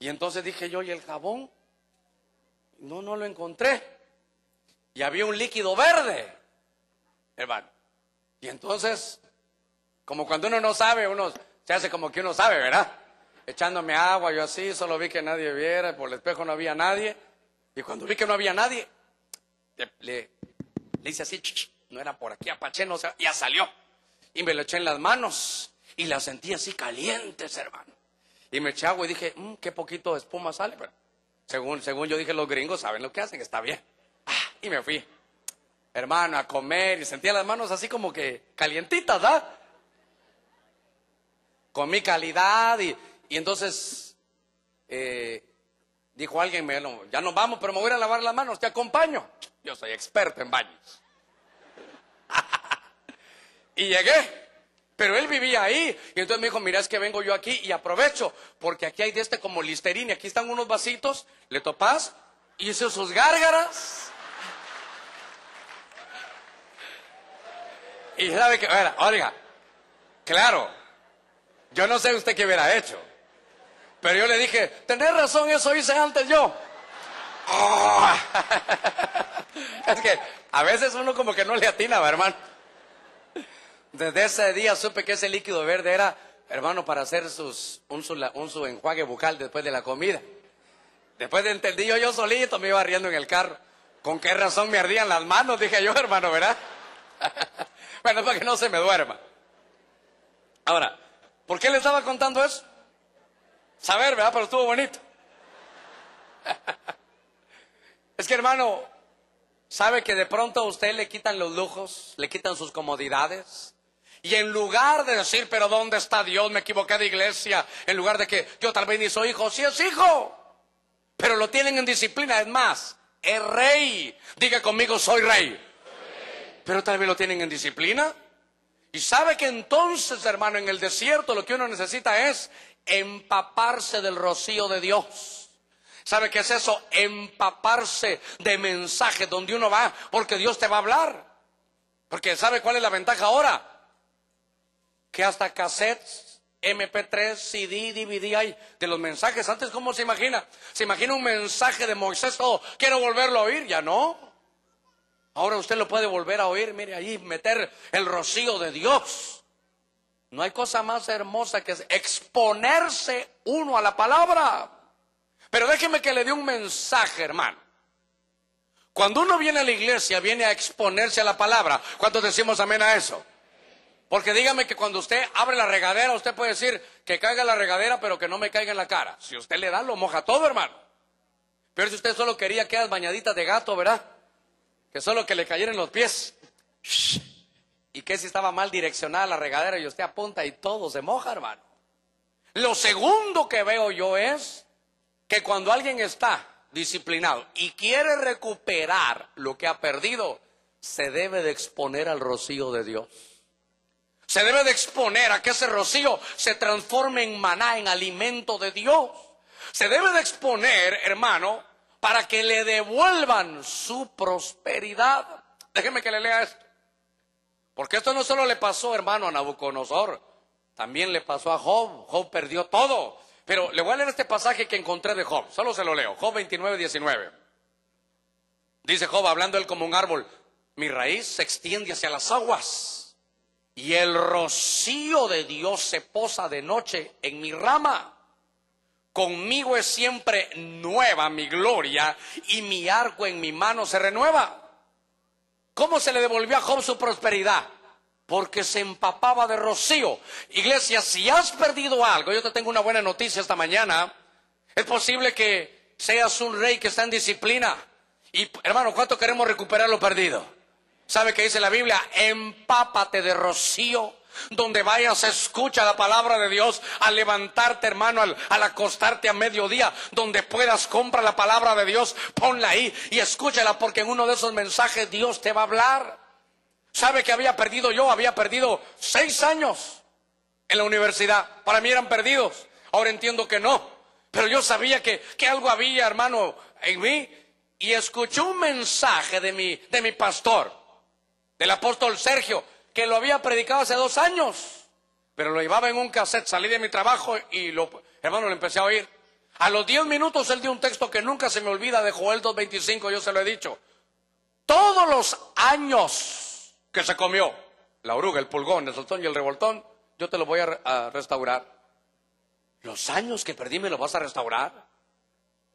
Y entonces dije yo, ¿y el jabón? No, no lo encontré. Y había un líquido verde, hermano. Y entonces, como cuando uno no sabe, uno se hace como que uno sabe, ¿verdad? Echándome agua, yo así, solo vi que nadie viera, por el espejo no había nadie. Y cuando vi que no había nadie, le, le, hice así, no era por aquí, apache, no, ya salió. Y me lo eché en las manos y la sentí así calientes, hermano. Y me eché agua y dije, mmm, qué poquito de espuma sale, según, según yo dije, los gringos saben lo que hacen, está bien. Ah, y me fui, hermano, a comer y sentía las manos así como que calientitas, ¿da? Con mi calidad y, y entonces eh, Dijo alguien, me, ya nos vamos, pero me voy a lavar las manos, te acompaño. Yo soy experto en baños. y llegué, pero él vivía ahí. Y entonces me dijo, mira, es que vengo yo aquí y aprovecho, porque aquí hay de este como listerine, aquí están unos vasitos, le topás, hice sus gárgaras. y sabe que, oiga, claro, yo no sé usted qué hubiera hecho. Pero yo le dije, tenés razón, eso hice antes yo. Ah. es que a veces uno como que no le atina, hermano. Desde ese día supe que ese líquido verde era, hermano, para hacer un, su, enjuague bucal después de la comida. Después de entendí yo, yo solito me iba riendo en el carro. ¿Con qué razón me ardían las manos? Dije yo, hermano, ¿verdad? bueno, para que no se me duerma. Ahora, ¿por qué le estaba contando eso? saber, ¿verdad? Pero estuvo bonito. Es que hermano, sabe que de pronto a usted le quitan los lujos, le quitan sus comodidades. Y en lugar de decir, pero ¿dónde está Dios? Me equivoqué de iglesia. En lugar de que yo tal vez ni soy hijo, sí es hijo. Pero lo tienen en disciplina. Es más, es rey. Diga conmigo, soy rey. Pero tal vez lo tienen en disciplina. Y sabe que entonces, hermano, en el desierto lo que uno necesita es empaparse del rocío de Dios. ¿Sabe qué es eso? Empaparse de mensajes donde uno va, porque Dios te va a hablar. Porque ¿sabe cuál es la ventaja ahora? Que hasta cassettes, MP3, CD, DVD hay de los mensajes. Antes, ¿cómo se imagina? ¿Se imagina un mensaje de Moisés? Oh, quiero volverlo a oír. Ya no. Ahora usted lo puede volver a oír, mire, ahí meter el rocío de Dios. No hay cosa más hermosa que exponerse uno a la palabra. Pero déjeme que le dé un mensaje, hermano. Cuando uno viene a la iglesia, viene a exponerse a la palabra. ¿Cuántos decimos amén a eso? Porque dígame que cuando usted abre la regadera, usted puede decir que caiga la regadera, pero que no me caiga en la cara. Si usted le da, lo moja todo, hermano. Pero si usted solo quería quedar bañadita de gato, ¿verdad? Que solo que le cayeran los pies. Shh. ¿Y qué si estaba mal direccionada la regadera y usted apunta y todo se moja, hermano? Lo segundo que veo yo es que cuando alguien está disciplinado y quiere recuperar lo que ha perdido, se debe de exponer al rocío de Dios. Se debe de exponer a que ese rocío se transforme en maná, en alimento de Dios. Se debe de exponer, hermano, para que le devuelvan su prosperidad. Déjeme que le lea esto. Porque esto no solo le pasó, hermano, a Nabucodonosor, también le pasó a Job. Job perdió todo. Pero le voy a leer este pasaje que encontré de Job. Solo se lo leo. Job 29, 19. Dice Job, hablando él como un árbol, mi raíz se extiende hacia las aguas y el rocío de Dios se posa de noche en mi rama. Conmigo es siempre nueva mi gloria y mi arco en mi mano se renueva. ¿Cómo se le devolvió a Job su prosperidad? Porque se empapaba de rocío. Iglesia, si has perdido algo, yo te tengo una buena noticia esta mañana. Es posible que seas un rey que está en disciplina. Y hermano, ¿cuánto queremos recuperar lo perdido? ¿Sabe qué dice la Biblia? Empápate de rocío donde vayas, escucha la palabra de Dios. Al levantarte, hermano, al, acostarte a mediodía, donde puedas, compra la palabra de Dios, ponla ahí y escúchala, porque en uno de esos mensajes Dios te va a hablar. ¿Sabe que había perdido yo? Había perdido seis años en la universidad. Para mí eran perdidos. Ahora entiendo que no. Pero yo sabía que, algo había, hermano, en mí. Y escuché un mensaje de mi, de mi pastor, del apóstol Sergio, que lo había predicado hace dos años, pero lo llevaba en un cassette. Salí de mi trabajo y lo, hermano, lo empecé a oír. A los diez minutos él dio un texto que nunca se me olvida de Joel 2.25, yo se lo he dicho. Todos los años que se comió la oruga, el pulgón, el soltón y el revoltón, yo te lo voy a, restaurar. Los años que perdí me los vas a restaurar.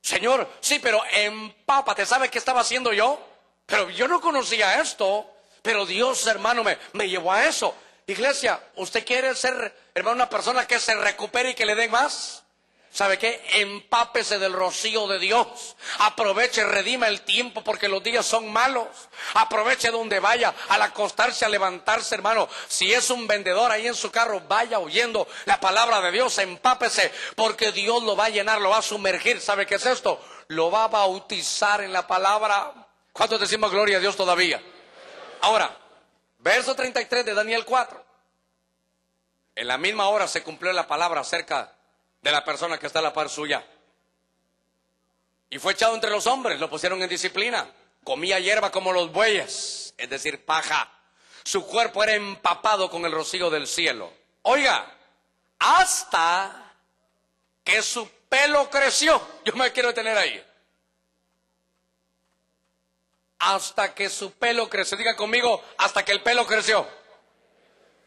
Señor, sí, pero en... ...papa te ¿Sabe qué estaba haciendo yo? Pero yo no conocía esto. Pero Dios, hermano, me, llevó a eso. Iglesia, ¿usted quiere ser, hermano, una persona que se recupere y que le den más? ¿Sabe qué? Empápese del rocío de Dios. Aproveche, redima el tiempo porque los días son malos. Aproveche donde vaya, al acostarse, a levantarse, hermano. Si es un vendedor ahí en su carro, vaya oyendo la palabra de Dios, empápese porque Dios lo va a llenar, lo va a sumergir. ¿Sabe qué es esto? Lo va a bautizar en la palabra. ¿Cuántos decimos gloria a Dios todavía? Ahora, verso 33 de Daniel 4. En la misma hora se cumplió la palabra acerca de la persona que está a la par suya. Y fue echado entre los hombres, lo pusieron en disciplina. Comía hierba como los bueyes, es decir, paja. Su cuerpo era empapado con el rocío del cielo. Oiga, hasta que su pelo creció. Yo me quiero tener ahí hasta que su pelo creció. Diga conmigo, hasta que el pelo creció.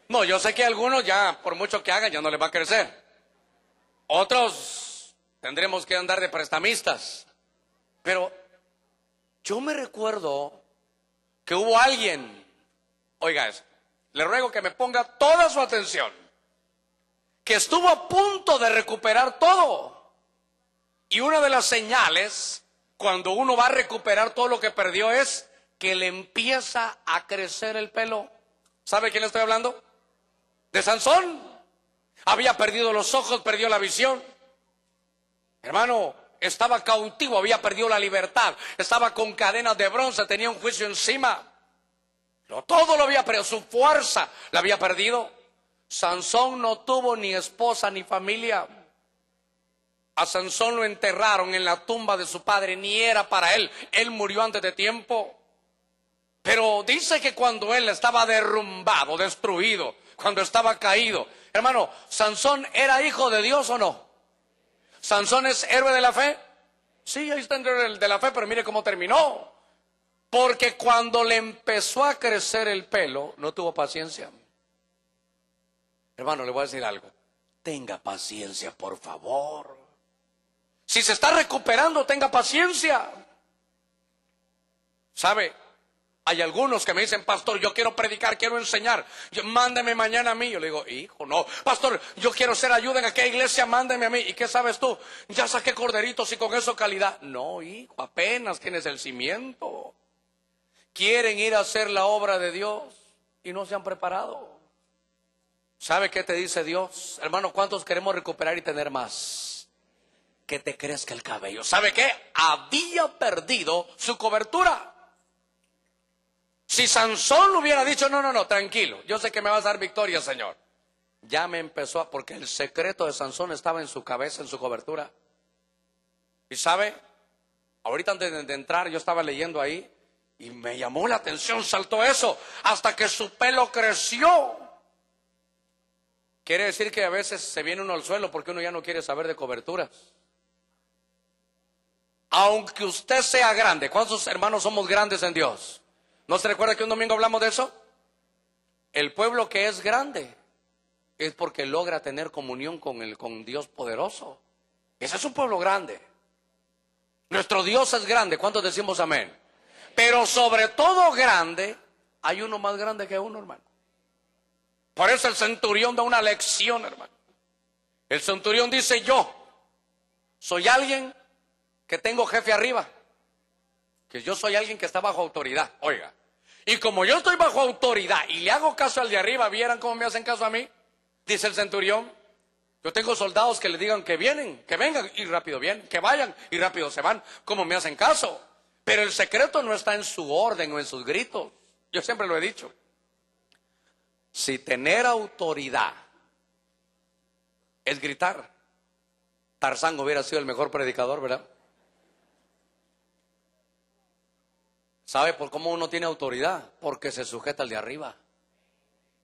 No, yo sé que algunos ya, por mucho que hagan, ya no les va a crecer. Otros tendremos que andar de prestamistas. Pero yo me recuerdo que hubo alguien, oiga eso, le ruego que me ponga toda su atención, que estuvo a punto de recuperar todo. Y una de las señales cuando uno va a recuperar todo lo que perdió es que le empieza a crecer el pelo. ¿Sabe quién le estoy hablando? De Sansón. Había perdido los ojos, perdió la visión. Hermano, estaba cautivo, había perdido la libertad, estaba con cadenas de bronce, tenía un juicio encima. Pero todo lo había perdido, su fuerza la había perdido. Sansón no tuvo ni esposa ni familia. A Sansón lo enterraron en la tumba de su padre, ni era para él, él murió antes de tiempo. Pero dice que cuando él estaba derrumbado, destruido, cuando estaba caído, hermano, ¿Sansón era hijo de Dios o no? ¿Sansón es héroe de la fe? Sí, ahí está el de la fe, pero mire cómo terminó. Porque cuando le empezó a crecer el pelo, no tuvo paciencia. Hermano, le voy a decir algo. Tenga paciencia, por favor. Si se está recuperando, tenga paciencia. ¿Sabe? Hay algunos que me dicen, pastor, yo quiero predicar, quiero enseñar, mándeme mañana a mí. Yo le digo, hijo, no. Pastor, yo quiero ser ayuda en aquella iglesia, mándeme a mí. ¿Y qué sabes tú? Ya saqué corderitos y con eso calidad. No, hijo, apenas tienes el cimiento. Quieren ir a hacer la obra de Dios y no se han preparado. ¿Sabe qué te dice Dios? Hermano, ¿cuántos queremos recuperar y tener más? que te que el cabello. ¿Sabe qué? Había perdido su cobertura. Si Sansón lo hubiera dicho, no, no, no, tranquilo, yo sé que me vas a dar victoria, Señor. Ya me empezó a, porque el secreto de Sansón estaba en su cabeza, en su cobertura. Y sabe, ahorita antes de entrar yo estaba leyendo ahí y me llamó la atención, saltó eso, hasta que su pelo creció. Quiere decir que a veces se viene uno al suelo porque uno ya no quiere saber de coberturas aunque usted sea grande, ¿cuántos hermanos somos grandes en Dios? ¿No se recuerda que un domingo hablamos de eso? El pueblo que es grande es porque logra tener comunión con, el, con Dios poderoso. Ese es un pueblo grande. Nuestro Dios es grande. ¿Cuántos decimos amén? Pero sobre todo grande, hay uno más grande que uno, hermano. Por eso el centurión da una lección, hermano. El centurión dice, yo soy alguien que tengo jefe arriba, que yo soy alguien que está bajo autoridad, oiga. Y como yo estoy bajo autoridad y le hago caso al de arriba, vieran cómo me hacen caso a mí, dice el centurión. Yo tengo soldados que le digan que vienen, que vengan y rápido bien, que vayan y rápido se van, como me hacen caso. Pero el secreto no está en su orden o en sus gritos. Yo siempre lo he dicho. Si tener autoridad es gritar, Tarzán hubiera sido el mejor predicador, ¿verdad? ¿Sabe por cómo uno tiene autoridad? Porque se sujeta al de arriba.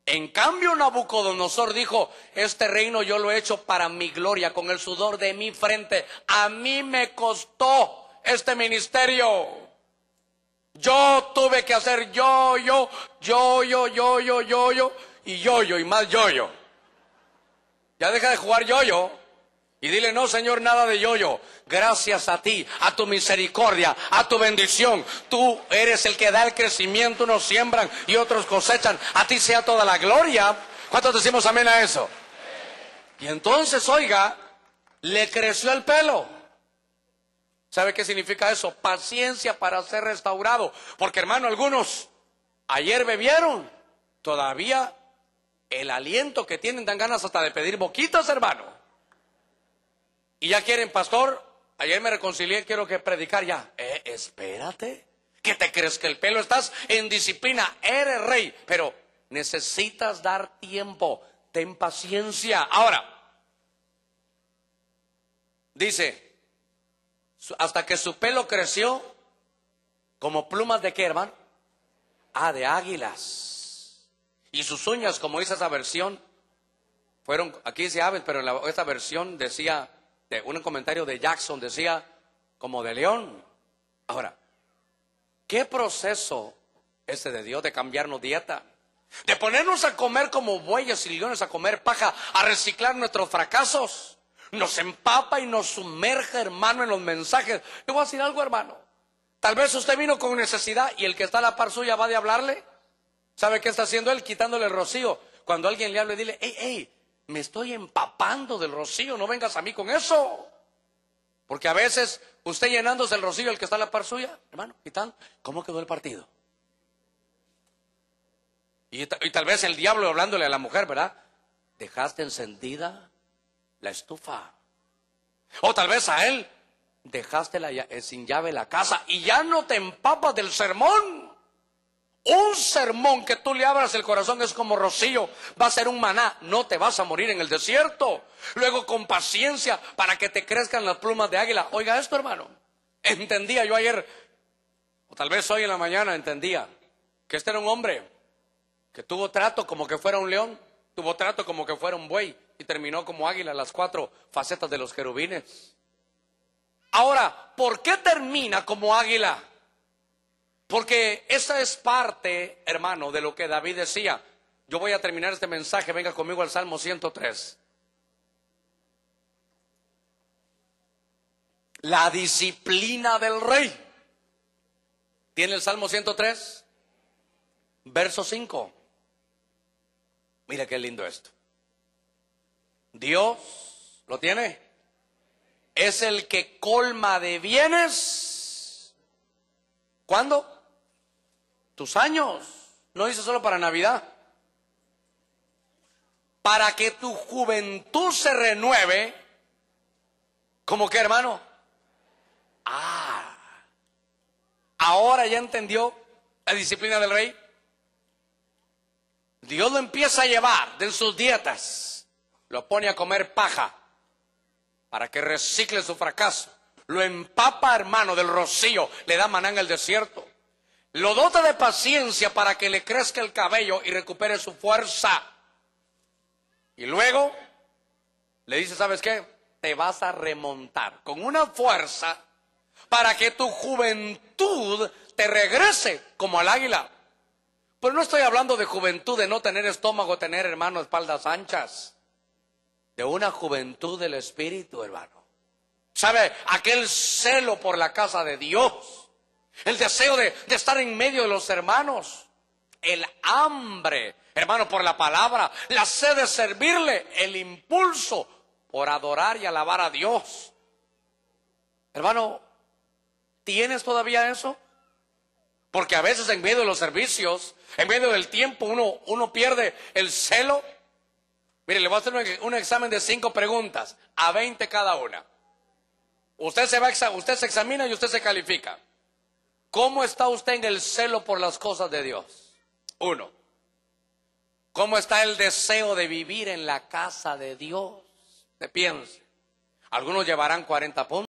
En cambio, Nabucodonosor dijo, este reino yo lo he hecho para mi gloria, con el sudor de mi frente. A mí me costó este ministerio. Yo tuve que hacer yo, yo, yo, yo, yo, yo, yo, yo, y yo, yo, y más yo, yo. Ya deja de jugar yo, yo. Y dile, no, Señor, nada de yoyo. Gracias a ti, a tu misericordia, a tu bendición. Tú eres el que da el crecimiento, unos siembran y otros cosechan. A ti sea toda la gloria. ¿Cuántos decimos amén a eso? Y entonces, oiga, le creció el pelo. ¿Sabe qué significa eso? Paciencia para ser restaurado. Porque hermano, algunos ayer bebieron, todavía el aliento que tienen dan ganas hasta de pedir boquitas, hermano. Y ya quieren, pastor, ayer me reconcilié, quiero que predicar ya. Eh, espérate, que te crees que el pelo, estás en disciplina, eres rey, pero necesitas dar tiempo, ten paciencia. Ahora, dice, hasta que su pelo creció, como plumas de qué, hermano? Ah, de águilas. Y sus uñas, como dice esa versión, fueron, aquí dice aves, pero esta versión decía un comentario de Jackson decía, como de león. Ahora, ¿qué proceso ese de Dios de cambiarnos dieta? De ponernos a comer como bueyes y leones, a comer paja, a reciclar nuestros fracasos. Nos empapa y nos sumerge, hermano, en los mensajes. Yo voy a decir algo, hermano. Tal vez usted vino con necesidad y el que está a la par suya va de hablarle. ¿Sabe qué está haciendo él? Quitándole el rocío. Cuando alguien le hable, dile, hey, hey, me estoy empapando del rocío, no vengas a mí con eso. Porque a veces usted llenándose el rocío, el que está en la par suya, hermano, ¿y tal? ¿Cómo quedó el partido? Y, tal vez el diablo hablándole a la mujer, ¿verdad? Dejaste encendida la estufa. O tal vez a él, dejaste eh, sin llave la casa y ya no te empapas del sermón. Un sermón que tú le abras el corazón es como rocío, va a ser un maná, no te vas a morir en el desierto. Luego con paciencia para que te crezcan las plumas de águila. Oiga esto, hermano. Entendía yo ayer, o tal vez hoy en la mañana entendía, que este era un hombre que tuvo trato como que fuera un león, tuvo trato como que fuera un buey y terminó como águila las cuatro facetas de los querubines. Ahora, ¿por qué termina como águila? Porque esa es parte, hermano, de lo que David decía. Yo voy a terminar este mensaje, venga conmigo al Salmo 103. La disciplina del rey. ¿Tiene el Salmo 103? Verso 5. Mira qué lindo esto. Dios, ¿lo tiene? Es el que colma de bienes. ¿Cuándo? tus años. No dice solo para Navidad. Para que tu juventud se renueve. ¿Cómo que, hermano? Ah. Ahora ya entendió la disciplina del rey. Dios lo empieza a llevar de sus dietas. Lo pone a comer paja para que recicle su fracaso. Lo empapa, hermano, del rocío. Le da maná en el desierto. Lo dota de paciencia para que le crezca el cabello y recupere su fuerza. Y luego le dice, ¿sabes qué? Te vas a remontar con una fuerza para que tu juventud te regrese como al águila. Pero pues no estoy hablando de juventud, de no tener estómago, tener hermano espaldas anchas. De una juventud del espíritu, hermano. ¿Sabes? Aquel celo por la casa de Dios el deseo de, estar en medio de los hermanos, el hambre, hermano, por la palabra, la sed de servirle, el impulso por adorar y alabar a Dios. Hermano, ¿tienes todavía eso? Porque a veces en medio de los servicios, en medio del tiempo, uno, uno pierde el celo. Mire, le voy a hacer un, examen de cinco preguntas, a veinte cada una. Usted se, va, usted se examina y usted se califica. ¿Cómo está usted en el celo por las cosas de Dios? Uno. ¿Cómo está el deseo de vivir en la casa de Dios? Te piense. Algunos llevarán 40 puntos.